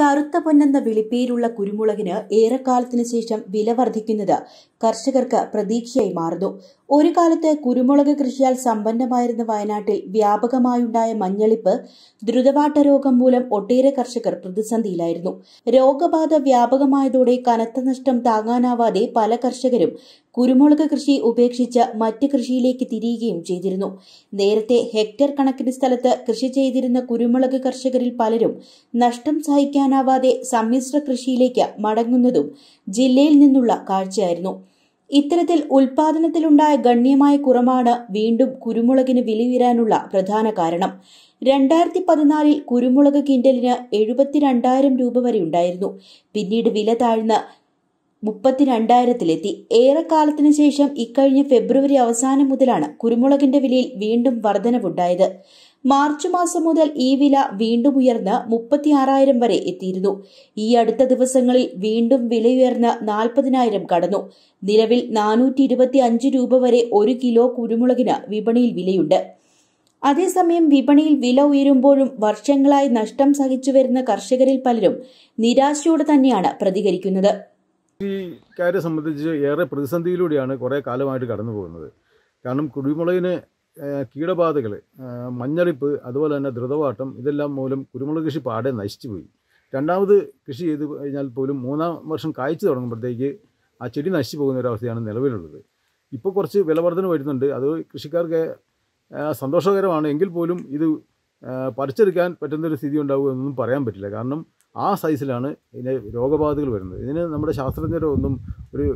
കറുത്ത പൊന്നെന്ന വിളിപ്പേരുള്ള കുരുമുളകിന് ഏറെക്കാലത്തിനു ശേഷം വില വർദ്ധിക്കുന്നത് കർഷകർക്ക് പ്രതീക്ഷയായി മാറുന്നു ഒരു കാലത്ത് കുരുമുളക് കൃഷിയാൽ സമ്പന്നമായിരുന്ന വയനാട്ടിൽ വ്യാപകമായുണ്ടായ മഞ്ഞളിപ്പ് ദ്രുതവാട്ട രോഗം മൂലം ഒട്ടേറെ കർഷകർ പ്രതിസന്ധിയിലായിരുന്നു രോഗബാധ വ്യാപകമായതോടെ കനത്ത നഷ്ടം താങ്ങാനാവാതെ പല കർഷകരും കുരുമുളക് കൃഷി ഉപേക്ഷിച്ച് മറ്റ് കൃഷിയിലേക്ക് തിരിയുകയും ചെയ്തിരുന്നു നേരത്തെ ഹെക്ടർ കണക്കിന് സ്ഥലത്ത് കൃഷി ചെയ്തിരുന്ന കുരുമുളക് കർഷകരിൽ പലരും നഷ്ടം സഹിക്കാനാവാതെ സമ്മിശ്ര കൃഷിയിലേക്ക് മടങ്ങുന്നതും ജില്ലയിൽ നിന്നുള്ള കാഴ്ചയായിരുന്നു ഇത്തരത്തിൽ ഉൽപാദനത്തിലുണ്ടായ ഗണ്യമായ കുറവാണ് വീണ്ടും കുരുമുളകിന് വിലയുയരാനുള്ള പ്രധാന കാരണം രണ്ടായിരത്തി പതിനാലിൽ കുരുമുളക് കിൻഡലിന് എഴുപത്തിരണ്ടായിരം രൂപ വരെ ഉണ്ടായിരുന്നു പിന്നീട് വില താഴ്ന്ന് മുപ്പത്തിരണ്ടായിരത്തിലെത്തി ഏറെക്കാലത്തിന് ശേഷം ഇക്കഴിഞ്ഞ ഫെബ്രുവരി അവസാനം മുതലാണ് കുരുമുളകിന്റെ വിലയിൽ വീണ്ടും വർധനവുണ്ടായത് മാർച്ച് മാസം മുതൽ ഈ വില വീണ്ടും ഉയർന്ന് മുപ്പത്തിയാറായിരം വരെ എത്തിയിരുന്നു ഈ അടുത്ത ദിവസങ്ങളിൽ വീണ്ടും വിലയുയർന്ന് നാൽപ്പതിനായിരം കടന്നു നിലവിൽ നാനൂറ്റി ഇരുപത്തി അഞ്ച് രൂപ വരെ ഒരു കിലോ കുരുമുളകിന് വിപണിയിൽ വിലയുണ്ട് അതേസമയം വിപണിയിൽ വില ഉയരുമ്പോഴും വർഷങ്ങളായി നഷ്ടം സഹിച്ചു വരുന്ന കർഷകരിൽ പലരും നിരാശയോടെ തന്നെയാണ് പ്രതികരിക്കുന്നത് കൃഷിക്കാരെ സംബന്ധിച്ച് ഏറെ പ്രതിസന്ധിയിലൂടെയാണ് കുറേ കാലമായിട്ട് കടന്നു പോകുന്നത് കാരണം കുരുമുളകിന് കീടബാധകൾ മഞ്ഞളിപ്പ് അതുപോലെ തന്നെ ധൃതവാട്ടം ഇതെല്ലാം മൂലം കുരുമുളക് കൃഷി പാടെ നശിച്ചു പോയി രണ്ടാമത് കൃഷി ചെയ്ത് കഴിഞ്ഞാൽ പോലും മൂന്നാം വർഷം കായ്ച്ചു തുടങ്ങുമ്പോഴത്തേക്ക് ആ ചെടി നശിച്ചു പോകുന്ന ഒരു അവസ്ഥയാണ് നിലവിലുള്ളത് ഇപ്പോൾ കുറച്ച് വിലവർദ്ധന വരുന്നുണ്ട് അത് കൃഷിക്കാർക്ക് സന്തോഷകരമാണ് എങ്കിൽ പോലും ഇത് പറിച്ചെടുക്കാൻ പറ്റുന്നൊരു സ്ഥിതി ഉണ്ടാവുക എന്നൊന്നും പറയാൻ പറ്റില്ല കാരണം ആ സൈസിലാണ് ഇതിന് രോഗബാധകൾ വരുന്നത് ഇതിന് നമ്മുടെ ശാസ്ത്രജ്ഞരോ ഒന്നും ഒരു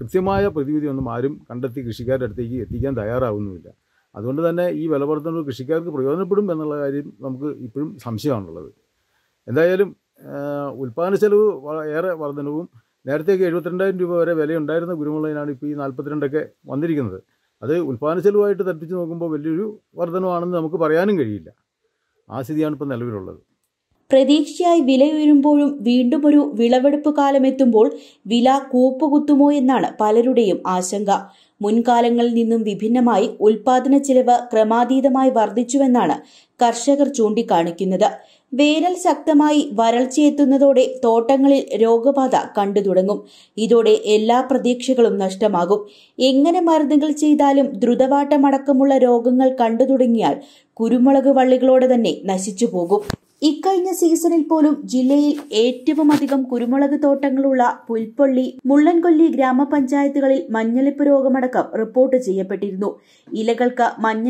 കൃത്യമായ പ്രതിവിധി ഒന്നും ആരും കണ്ടെത്തി കൃഷിക്കാരുടെ അടുത്തേക്ക് എത്തിക്കാൻ തയ്യാറാവുന്നുമില്ല അതുകൊണ്ട് തന്നെ ഈ വിലവർദ്ധനവ് കൃഷിക്കാർക്ക് പ്രയോജനപ്പെടും എന്നുള്ള കാര്യം നമുക്ക് ഇപ്പോഴും സംശയമാണുള്ളത് എന്തായാലും ഉൽപ്പാദന ചെലവ് ഏറെ വർധനവും നേരത്തേക്ക് എഴുപത്തിരണ്ടായിരം രൂപ വരെ വിലയുണ്ടായിരുന്ന കുരുമുളകിനാണ് ഇപ്പോൾ ഈ നാൽപ്പത്തിരണ്ടൊക്കെ വന്നിരിക്കുന്നത് അത് ഉൽപ്പാദന ചെലവായിട്ട് തട്ടിച്ച് നോക്കുമ്പോൾ വലിയൊരു വർധനമാണെന്ന് നമുക്ക് പറയാനും കഴിയില്ല ആ സ്ഥിതിയാണ് ഇപ്പോൾ നിലവിലുള്ളത് പ്രതീക്ഷയായി വിലയുയരുമ്പോഴും വീണ്ടും ഒരു വിളവെടുപ്പ് കാലമെത്തുമ്പോൾ വില കൂപ്പുകുത്തുമോ എന്നാണ് പലരുടെയും ആശങ്ക മുൻകാലങ്ങളിൽ നിന്നും വിഭിന്നമായി ഉൽപാദന ചെലവ് ക്രമാതീതമായി വർദ്ധിച്ചുവെന്നാണ് കർഷകർ ചൂണ്ടിക്കാണിക്കുന്നത് വേനൽ ശക്തമായി വരൾച്ചയെത്തുന്നതോടെ തോട്ടങ്ങളിൽ രോഗബാധ കണ്ടു തുടങ്ങും ഇതോടെ എല്ലാ പ്രതീക്ഷകളും നഷ്ടമാകും എങ്ങനെ മരുന്നുകൾ ചെയ്താലും ദ്രുതവാട്ടമടക്കമുള്ള രോഗങ്ങൾ കണ്ടു തുടങ്ങിയാൽ കുരുമുളക് വള്ളികളോടെ തന്നെ നശിച്ചു പോകും ഇക്കഴിഞ്ഞ സീസണിൽ പോലും ജില്ലയിൽ ഏറ്റവും അധികം കുരുമുളക് തോട്ടങ്ങളുള്ള പുൽപ്പള്ളി മുള്ളൻകൊല്ലി ഗ്രാമപഞ്ചായത്തുകളിൽ മഞ്ഞളിപ്പ് രോഗമടക്കം റിപ്പോർട്ട് ചെയ്യപ്പെട്ടിരുന്നു ഇലകൾക്ക്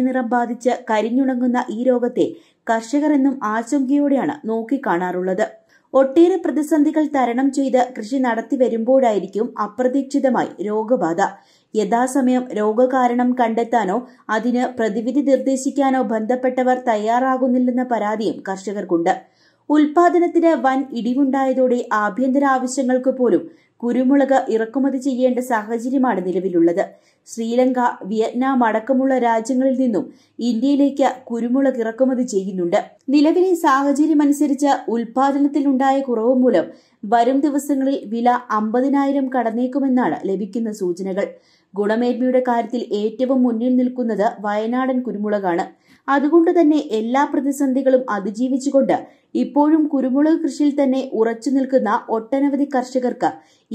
നിറം ബാധിച്ച് കരിഞ്ഞുണങ്ങുന്ന ഈ രോഗത്തെ കർഷകരെന്നും ആശങ്കയോടെയാണ് നോക്കിക്കാണാറുള്ളത് ഒട്ടേറെ പ്രതിസന്ധികൾ തരണം ചെയ്ത് കൃഷി നടത്തി വരുമ്പോഴായിരിക്കും അപ്രതീക്ഷിതമായി രോഗബാധ യഥാസമയം രോഗകാരണം കണ്ടെത്താനോ അതിന് പ്രതിവിധി നിർദ്ദേശിക്കാനോ ബന്ധപ്പെട്ടവർ തയ്യാറാകുന്നില്ലെന്ന പരാതിയും കർഷകർക്കുണ്ട് ഉൽപാദനത്തിന് വൻ ഇടിവുണ്ടായതോടെ ആഭ്യന്തര ആവശ്യങ്ങൾക്ക് പോലും കുരുമുളക് ഇറക്കുമതി ചെയ്യേണ്ട സാഹചര്യമാണ് നിലവിലുള്ളത് ശ്രീലങ്ക വിയറ്റ്നാം അടക്കമുള്ള രാജ്യങ്ങളിൽ നിന്നും ഇന്ത്യയിലേക്ക് കുരുമുളക് ഇറക്കുമതി ചെയ്യുന്നുണ്ട് നിലവിലെ സാഹചര്യമനുസരിച്ച് ഉൽപാദനത്തിലുണ്ടായ കുറവ് മൂലം വരും ദിവസങ്ങളിൽ വില അമ്പതിനായിരം കടന്നേക്കുമെന്നാണ് ലഭിക്കുന്ന സൂചനകൾ ഗുണമേന്മയുടെ കാര്യത്തിൽ ഏറ്റവും മുന്നിൽ നിൽക്കുന്നത് വയനാടൻ കുരുമുളകാണ് അതുകൊണ്ട് തന്നെ എല്ലാ പ്രതിസന്ധികളും അതിജീവിച്ചുകൊണ്ട് ഇപ്പോഴും കുരുമുളക് കൃഷിയിൽ തന്നെ ഉറച്ചു നിൽക്കുന്ന ഒട്ടനവധി കർഷകർക്ക്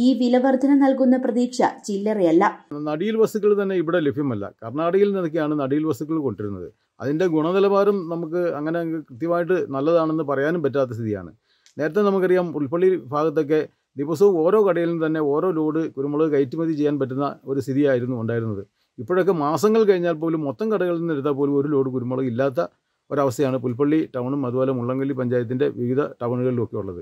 ഈ വിലവർധന നൽകുന്ന പ്രതീക്ഷ ചില്ലറയല്ല നടിയിൽ വസ്തുക്കൾ തന്നെ ഇവിടെ ലഭ്യമല്ല കർണാടകയിൽ നിന്നൊക്കെയാണ് നടിയിൽ വസ്തുക്കൾ കൊണ്ടിരുന്നത് അതിന്റെ ഗുണനിലവാരം നമുക്ക് അങ്ങനെ കൃത്യമായിട്ട് നല്ലതാണെന്ന് പറയാനും പറ്റാത്ത സ്ഥിതിയാണ് നേരത്തെ നമുക്കറിയാം ഉൾപ്പള്ളി ഭാഗത്തൊക്കെ ദിവസവും ഓരോ കടയിലും തന്നെ ഓരോ ലോഡ് കുരുമുളക് കയറ്റുമതി ചെയ്യാൻ പറ്റുന്ന ഒരു സ്ഥിതിയായിരുന്നു ഉണ്ടായിരുന്നത് ഇപ്പോഴൊക്കെ മാസങ്ങൾ കഴിഞ്ഞാൽ പോലും മൊത്തം കടകളിൽ നിന്ന് എടുത്താൽ പോലും ഒരു ലോഡ് കുരുമുളക് ഇല്ലാത്ത ഒരവസ്ഥയാണ് പുൽപ്പള്ളി ടൗണും അതുപോലെ മുള്ളങ്കല്ലി പഞ്ചായത്തിൻ്റെ വിവിധ ടൗണുകളിലൊക്കെ ഉള്ളത്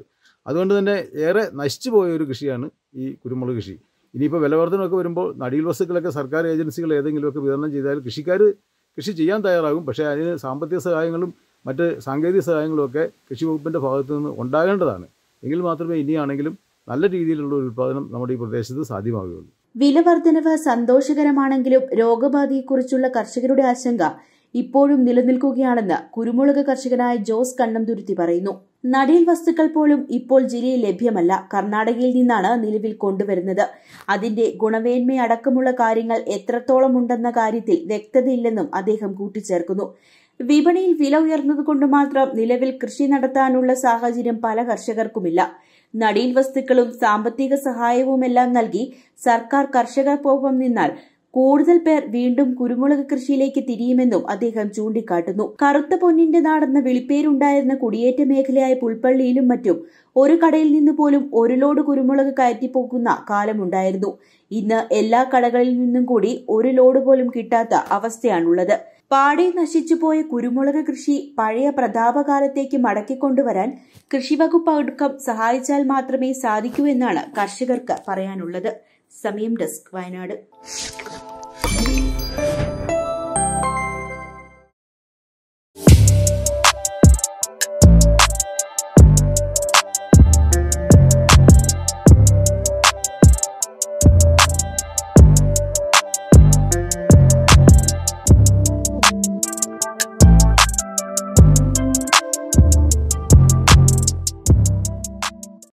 അതുകൊണ്ട് തന്നെ ഏറെ നശിച്ചു പോയ ഒരു കൃഷിയാണ് ഈ കുരുമുളക് കൃഷി ഇനിയിപ്പോൾ വിലവർദ്ധനമൊക്കെ വരുമ്പോൾ നടീൽ വസ്തുക്കളൊക്കെ സർക്കാർ ഏജൻസികൾ ഏതെങ്കിലുമൊക്കെ വിതരണം ചെയ്താൽ കൃഷിക്കാർ കൃഷി ചെയ്യാൻ തയ്യാറാകും പക്ഷേ അതിന് സാമ്പത്തിക സഹായങ്ങളും മറ്റ് സാങ്കേതിക സഹായങ്ങളും ഒക്കെ കൃഷി വകുപ്പിൻ്റെ ഭാഗത്തു നിന്ന് ഉണ്ടാകേണ്ടതാണ് എങ്കിൽ മാത്രമേ ഇനിയാണെങ്കിലും നല്ല രീതിയിലുള്ള ഒരു ഉൽപ്പാദനം നമ്മുടെ ഈ പ്രദേശത്ത് സാധ്യമാകുകയുള്ളൂ വിലവർദ്ധനവ് സന്തോഷകരമാണെങ്കിലും രോഗബാധയെക്കുറിച്ചുള്ള കർഷകരുടെ ആശങ്ക ഇപ്പോഴും നിലനിൽക്കുകയാണെന്ന് കുരുമുളക് കർഷകനായ ജോസ് കണ്ണംതുരുത്തി പറയുന്നു നടീൽ വസ്തുക്കൾ പോലും ഇപ്പോൾ ജില്ലയിൽ ലഭ്യമല്ല കർണാടകയിൽ നിന്നാണ് നിലവിൽ കൊണ്ടുവരുന്നത് അതിന്റെ ഗുണമേന്മ അടക്കമുള്ള കാര്യങ്ങൾ എത്രത്തോളം ഉണ്ടെന്ന കാര്യത്തിൽ വ്യക്തതയില്ലെന്നും അദ്ദേഹം കൂട്ടിച്ചേർക്കുന്നു വിപണിയിൽ വില ഉയർന്നതുകൊണ്ട് മാത്രം നിലവിൽ കൃഷി നടത്താനുള്ള സാഹചര്യം പല കർഷകർക്കുമില്ല നടീൽ വസ്തുക്കളും സാമ്പത്തിക സഹായവുമെല്ലാം നൽകി സർക്കാർ കർഷകർക്കൊപ്പം നിന്നാൽ കൂടുതൽ പേർ വീണ്ടും കുരുമുളക് കൃഷിയിലേക്ക് തിരിയുമെന്നും അദ്ദേഹം ചൂണ്ടിക്കാട്ടുന്നു കറുത്ത പൊന്നിന്റെ നാടെന്ന വിളിപ്പേരുണ്ടായിരുന്ന കുടിയേറ്റ മേഖലയായ പുൽപ്പള്ളിയിലും മറ്റും ഒരു കടയിൽ നിന്ന് പോലും ഒരു ലോഡ് കുരുമുളക് കയറ്റിപ്പോകുന്ന കാലമുണ്ടായിരുന്നു ഇന്ന് എല്ലാ കടകളിൽ നിന്നും കൂടി ഒരു ലോഡ് പോലും കിട്ടാത്ത അവസ്ഥയാണുള്ളത് പാടെ നശിച്ചുപോയ കുരുമുളക് കൃഷി പഴയ പ്രതാപകാലത്തേക്ക് മടക്കിക്കൊണ്ടുവരാൻ കൃഷിവകുപ്പ് അടുക്കം സഹായിച്ചാൽ മാത്രമേ സാധിക്കൂ എന്നാണ് കർഷകർക്ക് പറയാനുള്ളത് സമയം ഡെസ്ക് വയനാട്